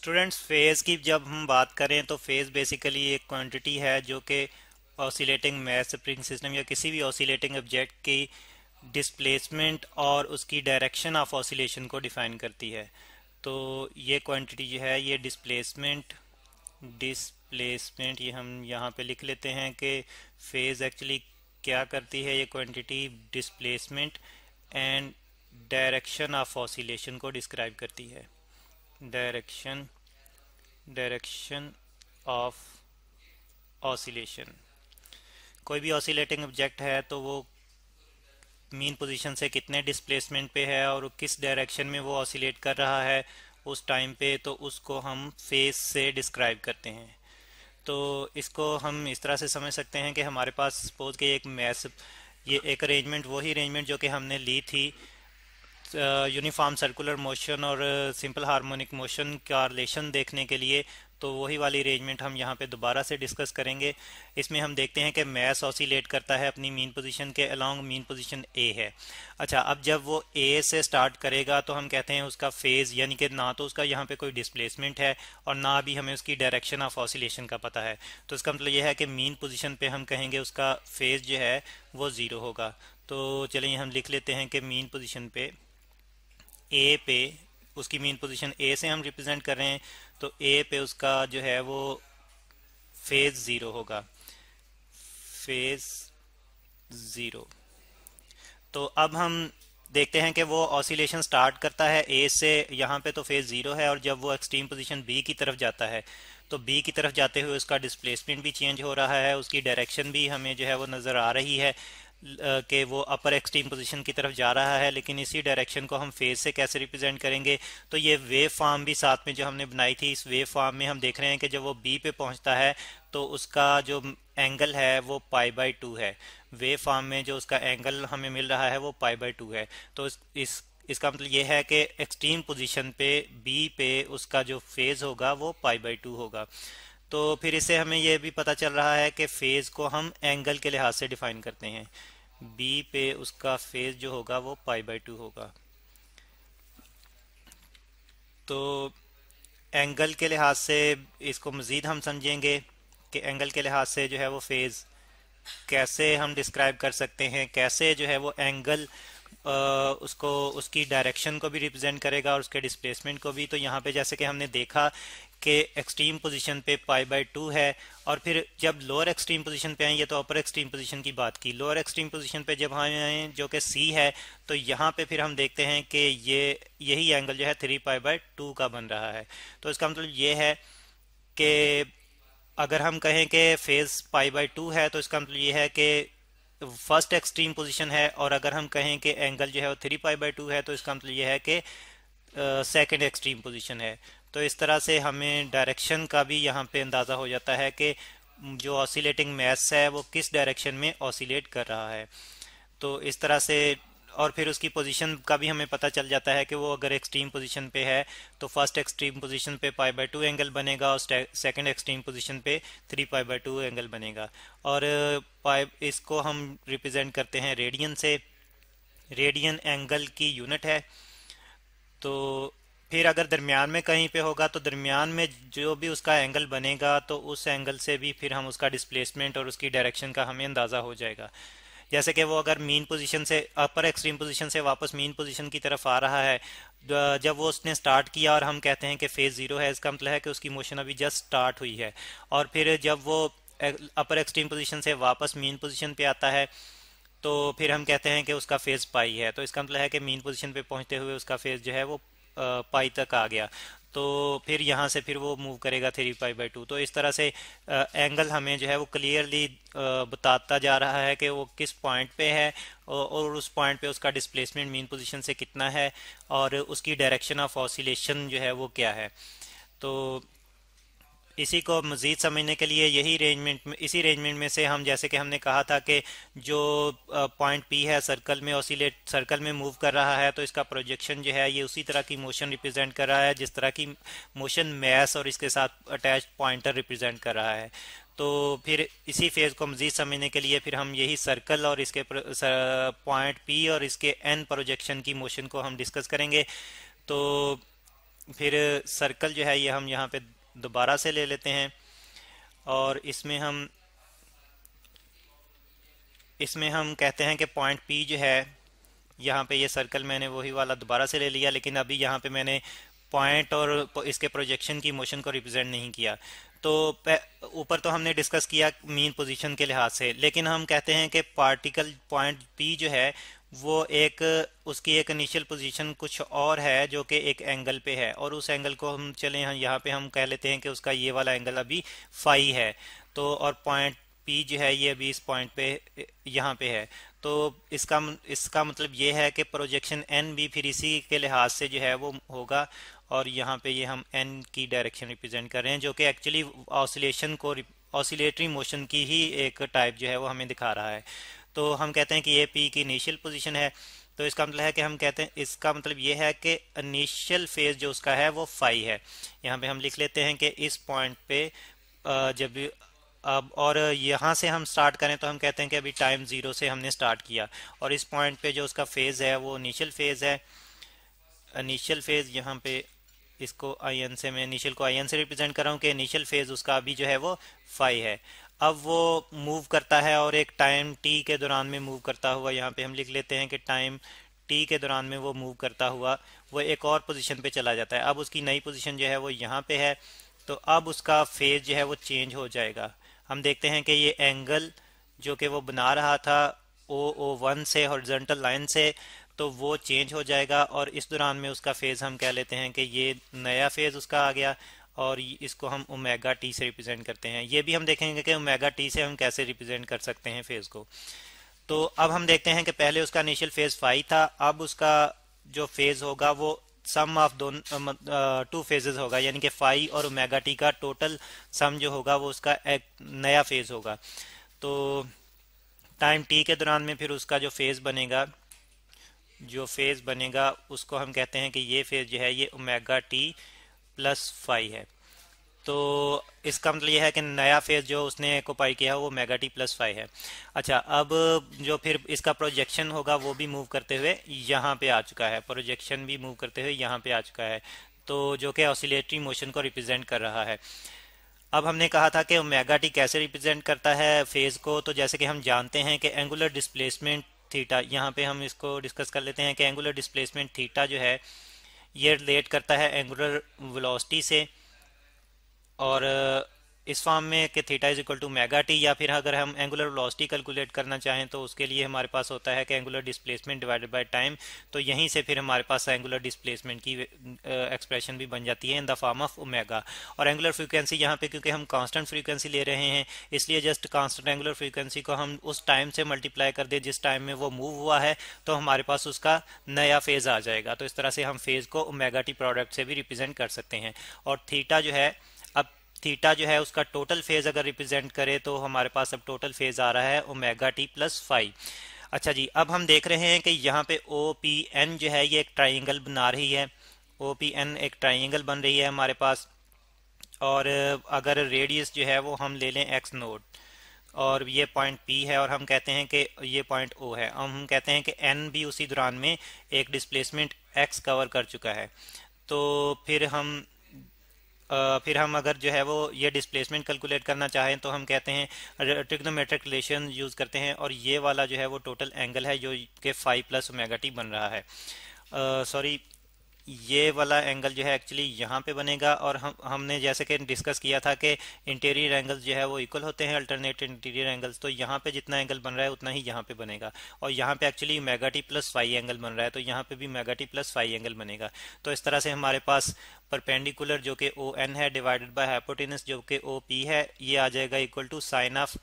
students phase की जब हम बात करें तो फेज़ बेसिकली एक क्वांटिटी है जो कि ऑसिलेटिंग मैथ स्प्रिंग सिस्टम या किसी भी ऑसिलेटिंग ऑब्जेक्ट की डिस्प्लेसमेंट और उसकी डायरेक्शन ऑफ ऑसिलेशन को डिफाइन करती है तो ये क्वांटिटी जो है ये डिस्प्लेसमेंट डिस्प्लेसमेंट ये हम यहाँ पे लिख लेते हैं कि फेज़ एक्चुअली क्या करती है ये quantity displacement and direction of oscillation को डिस्क्राइब करती है direction डायरेक्शन ऑफ oscillation कोई भी ऑसिलेटिंग ऑब्जेक्ट है तो वो मीन पोजीशन से कितने डिस्प्लेसमेंट पे है और किस डायरेक्शन में वो ऑसिलेट कर रहा है उस टाइम पे तो उसको हम फेस से डिस्क्राइब करते हैं तो इसको हम इस तरह से समझ सकते हैं कि हमारे पास सपोज के एक मैस ये एक अरेंजमेंट वही अरेंजमेंट जो कि हमने ली थी यूनिफॉर्म सर्कुलर मोशन और सिंपल हार्मोनिक मोशन का रिलेशन देखने के लिए तो वही वाली अरेंजमेंट हम यहाँ पे दोबारा से डिस्कस करेंगे इसमें हम देखते हैं कि मैस ऑसिलेट करता है अपनी मीन पोजीशन के अलोंग मीन पोजीशन ए है अच्छा अब जब वो ए से स्टार्ट करेगा तो हम कहते हैं उसका फेज़ यानी कि ना तो उसका यहाँ पे कोई डिस्प्लेसमेंट है और ना भी हमें उसकी डायरेक्शन ऑफ ऑसिलेशन का पता है तो इसका मतलब यह है कि मीन पोजिशन पर हम कहेंगे उसका फेज़ जो है वो ज़ीरो होगा तो चलिए हम लिख लेते हैं कि मीन पोजिशन पर ए पे उसकी मेन पोजीशन ए से हम रिप्रेजेंट कर रहे हैं तो ए पे उसका जो है वो फेज ज़ीरो होगा फेज ज़ीरो तो अब हम देखते हैं कि वो ऑसिलेशन स्टार्ट करता है ए से यहाँ पे तो फेज ज़ीरो है और जब वो एक्सट्रीम पोजीशन बी की तरफ जाता है तो बी की तरफ जाते हुए उसका डिस्प्लेसमेंट भी चेंज हो रहा है उसकी डायरेक्शन भी हमें जो है वो नज़र आ रही है के वो अपर एक्सट्रीम पोजीशन की तरफ जा रहा है लेकिन इसी डायरेक्शन को हम फेज से कैसे रिप्रेजेंट करेंगे तो ये वेव फार्म भी साथ में जो हमने बनाई थी इस वेव फार्म में हम देख रहे हैं कि जब वो बी पे पहुंचता है तो उसका जो एंगल है वो पाई बाई टू है वेव फार्म में जो उसका एंगल हमें मिल रहा है वो पाई बाई टू है तो इस इसका मतलब ये है कि एक्सट्रीम पोजीशन पे बी पे उसका जो फेज़ होगा वो पाई बाई टू होगा तो फिर इसे हमें यह भी पता चल रहा है कि फेज़ को हम एंगल के लिहाज से डिफाइन करते हैं बी पे उसका फेज़ जो होगा वो पाई बाई टू होगा तो एंगल के लिहाज से इसको मज़ीद हम समझेंगे कि एंगल के लिहाज से जो है वो फेज़ कैसे हम डिस्क्राइब कर सकते हैं कैसे जो है वो एंगल उसको उसकी डायरेक्शन को भी रिप्रेजेंट करेगा और उसके डिस्प्लेसमेंट को भी तो यहाँ पे जैसे कि हमने देखा के एक्सट्रीम पोजीशन पे पाई बाय टू है और फिर जब लोअर एक्सट्रीम पोजीशन पे आएंगे तो अपर एक्सट्रीम पोजीशन की बात की लोअर एक्सट्रीम पोजीशन पे जब हम आए जो कि सी है तो यहाँ पे फिर हम देखते हैं कि ये यही एंगल जो है थ्री पाई बाय टू का बन रहा है तो इसका मतलब ये है कि अगर हम कहें कि फेज़ पाई बाय टू है तो इसका मतलब ये है कि फर्स्ट एक्सट्रीम पोजिशन है और अगर हम कहें कि एंगल जो है वो थ्री पाई बाई टू है तो इसका मतलब यह है कि सेकेंड एक्सट्रीम पोजिशन है तो इस तरह से हमें डायरेक्शन का भी यहाँ पे अंदाज़ा हो जाता है कि जो ऑसिलेटिंग मैथ्स है वो किस डायरेक्शन में ऑसिलेट कर रहा है तो इस तरह से और फिर उसकी पोजीशन का भी हमें पता चल जाता है कि वो अगर एक्सट्रीम पोजीशन पे है तो फर्स्ट एक्सट्रीम पोजीशन पे पाई बाय टू एंगल बनेगा और सेकंड एक्सट्रीम पोजीशन पे three pi by two angle बनेगा और पाई इसको हम रिप्रेजेंट करते हैं रेडियन से रेडियन एंगल की यूनिट है तो फिर अगर दरमियान में कहीं पे होगा तो दरमियान में जो भी उसका एंगल बनेगा तो उस एंगल से भी फिर हम उसका डिस्प्लेसमेंट और उसकी डायरेक्शन का हमें अंदाज़ा हो जाएगा जैसे कि वो अगर मीन पोजीशन से अपर एक्सट्रीम पोजीशन से वापस मीन पोजीशन की तरफ आ रहा है जब वो उसने स्टार्ट किया और हम कहते हैं कि फेज़ ज़ीरो है इसका मतलब है कि उसकी मोशन अभी जस्ट स्टार्ट हुई है और फिर जब वो अपर एक्सट्रीम पोजिशन से वापस मीन पोजिशन पर आता है तो फिर हम कहते हैं कि उसका फेज़ पाई है तो इसका मतलब है कि मीन पोजीशन पे पहुंचते हुए उसका फेज़ जो है वो पाई तक आ गया तो फिर यहाँ से फिर वो मूव करेगा थ्री पाई बाई टू तो इस तरह से एंगल हमें जो है वो क्लियरली बताता जा रहा है कि वो किस पॉइंट पे है और, उस पॉइंट पे उसका डिस्प्लेसमेंट मेन पोजीशन से कितना है और उसकी डायरेक्शन ऑफ ऑसिलेशन जो है वो क्या है तो इसी को मज़ीद समझने के लिए यही अरेंजमेंट में इसी अरेंजमेंट में से हम जैसे कि हमने कहा था कि जो पॉइंट पी है सर्कल में ऑसिलेट सर्कल में मूव कर रहा है तो इसका प्रोजेक्शन जो है ये उसी तरह की मोशन रिप्रेजेंट कर रहा है जिस तरह की मोशन मैस और इसके साथ अटैच पॉइंटर रिप्रेजेंट कर रहा है तो फिर इसी फेज़ को मज़ीद समझने के लिए फिर हम यही सर्कल और इसके पॉइंट पी और इसके एन प्रोजेक्शन की मोशन को हम डिस्कस करेंगे तो फिर सर्कल जो है ये हम यहाँ पे दोबारा से ले लेते हैं और इसमें हम इसमें हम कहते हैं कि पॉइंट पी जो है यहाँ पे ये सर्कल मैंने वही वाला दोबारा से ले लिया लेकिन अभी यहाँ पे मैंने पॉइंट और इसके प्रोजेक्शन की मोशन को रिप्रेजेंट नहीं किया तो ऊपर तो हमने डिस्कस किया मीन पोजीशन के लिहाज से लेकिन हम कहते हैं कि पार्टिकल पॉइंट पी जो है वो एक उसकी एक इनिशियल पोजीशन कुछ और है जो कि एक एंगल पे है और उस एंगल को हम चले हम यहाँ पे हम कह लेते हैं कि उसका ये वाला एंगल अभी फाई है तो और पॉइंट पी जो है ये अभी इस पॉइंट पे यहाँ पे है तो इसका इसका मतलब ये है कि प्रोजेक्शन एन भी फिर इसी के लिहाज से जो है वो होगा और यहाँ पे ये हम एन की डायरेक्शन रिप्रेजेंट कर रहे हैं जो कि एक्चुअली ऑसिलेशन को ऑसिलेटरी मोशन की ही एक टाइप जो है वो हमें दिखा रहा है तो हम कहते हैं कि ये पी की इनिशियल पोजीशन है तो इसका मतलब है कि हम कहते हैं इसका मतलब ये है कि इनिशियल फेज जो उसका है वो फाइव है यहाँ पे हम लिख लेते हैं कि इस पॉइंट पे जब अब और यहाँ से हम स्टार्ट करें तो हम कहते हैं कि अभी टाइम ज़ीरो से हमने स्टार्ट किया और इस पॉइंट पे जो उसका फेज़ है वो इनिशियल फेज़ है इनिशियल फेज़ यहाँ पे इसको आई एन से मैं इनिशियल को आई एन से रिप्रेजेंट कर रहा हूँ कि इनिशियल फेज़ उसका अभी जो है वो फाइव है अब वो मूव करता है और एक टाइम टी के दौरान में मूव करता हुआ यहाँ पे हम लिख लेते हैं कि टाइम टी के दौरान में वो मूव करता हुआ वो एक और पोजीशन पे चला जाता है अब उसकी नई पोजीशन जो है वो यहाँ पे है तो अब उसका फेज जो है वो चेंज हो जाएगा हम देखते हैं कि ये एंगल जो कि वो बना रहा था ओ ओ वन से हॉर्जेंटल लाइन से तो वो चेंज हो जाएगा और इस दौरान में उसका फेज़ हम कह लेते हैं कि ये नया फेज़ उसका आ गया और इसको हम ओमेगा टी से रिप्रेजेंट करते हैं ये भी हम देखेंगे कि ओमेगा टी से हम कैसे रिप्रेजेंट कर सकते हैं फेज़ को तो अब हम देखते हैं कि पहले उसका इनिशियल फेज़ फाइव था अब उसका जो फेज़ होगा वो सम ऑफ दोनों टू फेजेस होगा यानी कि फाइव और ओमेगा टी का टोटल सम जो होगा वो उसका एक नया फेज़ होगा तो टाइम टी के दौरान में फिर उसका जो फेज़ बनेगा जो फेज़ बनेगा उसको हम कहते हैं कि ये फेज़ जो है ये ओमेगा टी प्लस फाइव है तो इसका मतलब यह है कि नया फेज जो उसने कोपाई किया है वो मेगा टी प्लस फाइव है अच्छा अब जो फिर इसका प्रोजेक्शन होगा वो भी मूव करते हुए यहाँ पे आ चुका है प्रोजेक्शन भी मूव करते हुए यहाँ पे आ चुका है तो जो कि ऑसिलेटरी मोशन को रिप्रेजेंट कर रहा है अब हमने कहा था कि मेगा टी कैसे रिप्रेजेंट करता है फेज़ को तो जैसे कि हम जानते हैं कि एंगुलर डिस्प्लेसमेंट थीटा यहाँ पे हम इसको डिस्कस कर लेते हैं कि एंगुलर डिस्प्लेसमेंट थीटा जो है ये रिलेट करता है एंगुलर वेलोसिटी से और इस फॉर्म में कि theta is equal to omega t या फिर अगर हम एंगुलर वेलोसिटी कैलकुलेट करना चाहें तो उसके लिए हमारे पास होता है कि angular displacement divided by time तो यहीं से फिर हमारे पास एंगुलर डिस्प्लेसमेंट की एक्सप्रेशन भी बन जाती है in the form of omega और एंगुलर फ्रीक्वेंसी यहाँ पे क्योंकि हम कॉन्स्टेंट फ्रीक्वेंसी ले रहे हैं इसलिए जस्ट कॉन्स्टेंट एंगुलर फ्रीक्वेंसी को हम उस टाइम से मल्टीप्लाई कर दें जिस टाइम में वो मूव हुआ है तो हमारे पास उसका नया फेज आ जाएगा तो इस तरह से हम फेज को ओमेगा टी प्रोडक्ट से भी रिप्रेजेंट कर सकते हैं और थीटा जो है थीटा जो है उसका टोटल फेज अगर रिप्रेजेंट करे तो हमारे पास अब टोटल फेज आ रहा है ओमेगा टी प्लस फाइव अच्छा जी अब हम देख रहे हैं कि यहाँ पे ओ पी एन जो है ये एक ट्राइंगल बना रही है ओ पी एन एक ट्राइंगल बन रही है हमारे पास और अगर रेडियस जो है वो हम ले लें एक्स नोट और ये पॉइंट पी है और हम कहते हैं कि ये पॉइंट ओ है और हम कहते हैं कि एन भी उसी दौरान में एक डिस्प्लेसमेंट एक्स कवर कर चुका है तो फिर हम फिर हम अगर जो है वो ये डिस्प्लेसमेंट कैलकुलेट करना चाहें तो हम कहते हैं ट्रिग्नोमेट्रिक रिलेशन यूज़ करते हैं और ये वाला जो है वो टोटल एंगल है जो कि फाइव प्लस ओमेगा टी बन रहा है सॉरी ये वाला एंगल जो है एक्चुअली यहाँ पे बनेगा और हम हमने जैसे कि डिस्कस किया था कि इंटीरियर एंगल्स जो है वो इक्वल होते हैं अल्टरनेट इंटीरियर एंगल्स तो यहाँ पे जितना एंगल बन रहा है उतना ही यहाँ पे बनेगा और यहाँ पे actually omega t plus phi angle बन रहा है तो यहाँ पे भी omega t plus phi angle बनेगा तो इस तरह से हमारे पास परपेंडिकुलर जो कि ओ एन है डिवाइडेड बाई हाइपोटेनस जो कि ओ पी है ये आ जाएगा equal to sine of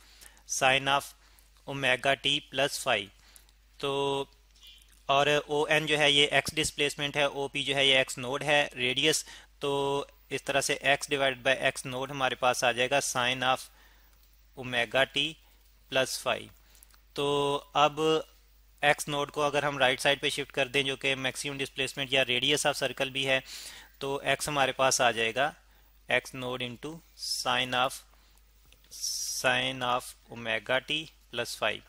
sine of omega t plus phi तो और ओ एन जो है ये एक्स डिस्प्लेसमेंट है ओ पी जो है ये एक्स नोड है रेडियस तो इस तरह से x divide by x naught हमारे पास आ जाएगा sine of omega t plus phi तो अब एक्स नोड को अगर हम राइट साइड पे शिफ्ट कर दें जो कि मैक्सिमम डिस्प्लेसमेंट या रेडियस ऑफ सर्कल भी है तो एक्स हमारे पास आ जाएगा x naught into sine of sine of omega t plus phi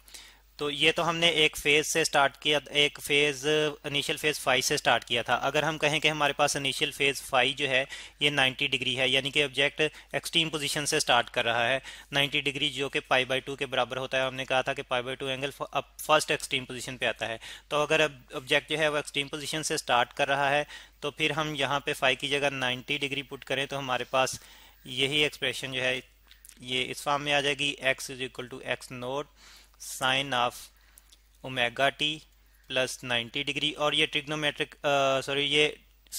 तो ये तो हमने एक फेज से स्टार्ट किया एक फेज इनिशियल फेज फाइव से स्टार्ट किया था अगर हम कहें कि हमारे पास इनिशियल फेज फाइव जो है ये 90 डिग्री है यानी कि ऑब्जेक्ट एक्सट्रीम पोजीशन से स्टार्ट कर रहा है 90 डिग्री जो कि पाई बाई टू के बराबर होता है हमने कहा था कि पाई बाई टू एंगल अब फर्स्ट एक्सट्रीम पोजिशन पर आता है तो अगर ऑब्जेक्ट जो है वो एक्सट्रीम पोजिशन से स्टार्ट कर रहा है तो फिर हम यहाँ पर फाइव की जगह नाइन्टी डिग्री पुट करें तो हमारे पास यही एक्सप्रेशन जो है ये इस फॉर्म में आ जाएगी x is equal to x naught sine of omega t plus 90 degree और ये ट्रिग्नोमेट्रिक सॉरी ये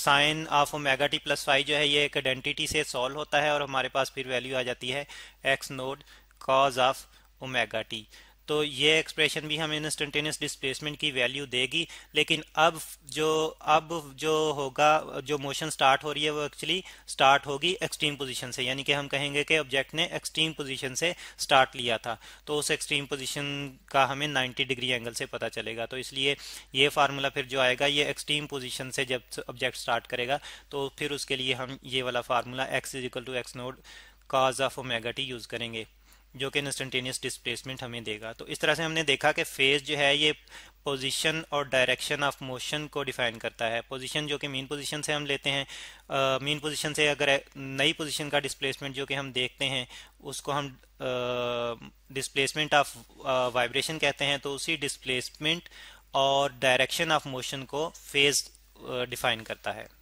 sine of omega t plus phi जो है ये एक आइडेंटिटी से सॉल्व होता है और हमारे पास फिर वैल्यू आ जाती है x naught cos of omega t तो ये एक्सप्रेशन भी हमें इंस्टेंटेनियस डिस्प्लेसमेंट की वैल्यू देगी लेकिन अब जो अब जो होगा जो मोशन स्टार्ट हो रही है वो एक्चुअली स्टार्ट होगी एक्सट्रीम पोजीशन से यानी कि हम कहेंगे कि ऑब्जेक्ट ने एक्सट्रीम पोजीशन से स्टार्ट लिया था तो उस एक्सट्रीम पोजीशन का हमें 90 डिग्री एंगल से पता चलेगा तो इसलिए ये फार्मूला फिर जो आएगा ये एक्सट्रीम पोजिशन से जब ऑब्जेक्ट स्टार्ट करेगा तो फिर उसके लिए हम ये वाला formula x is equal to x naught cos of omega t use करेंगे जो कि इंस्टेंटेनियस डिस्प्लेसमेंट हमें देगा तो इस तरह से हमने देखा कि फेज जो है ये पोजीशन और डायरेक्शन ऑफ मोशन को डिफाइन करता है पोजीशन जो कि मेन पोजीशन से हम लेते हैं मेन पोजीशन से अगर नई पोजीशन का डिस्प्लेसमेंट जो कि हम देखते हैं उसको हम डिस्प्लेसमेंट ऑफ वाइब्रेशन कहते हैं तो उसी डिस्प्लेसमेंट और डायरेक्शन ऑफ मोशन को फेज डिफाइन करता है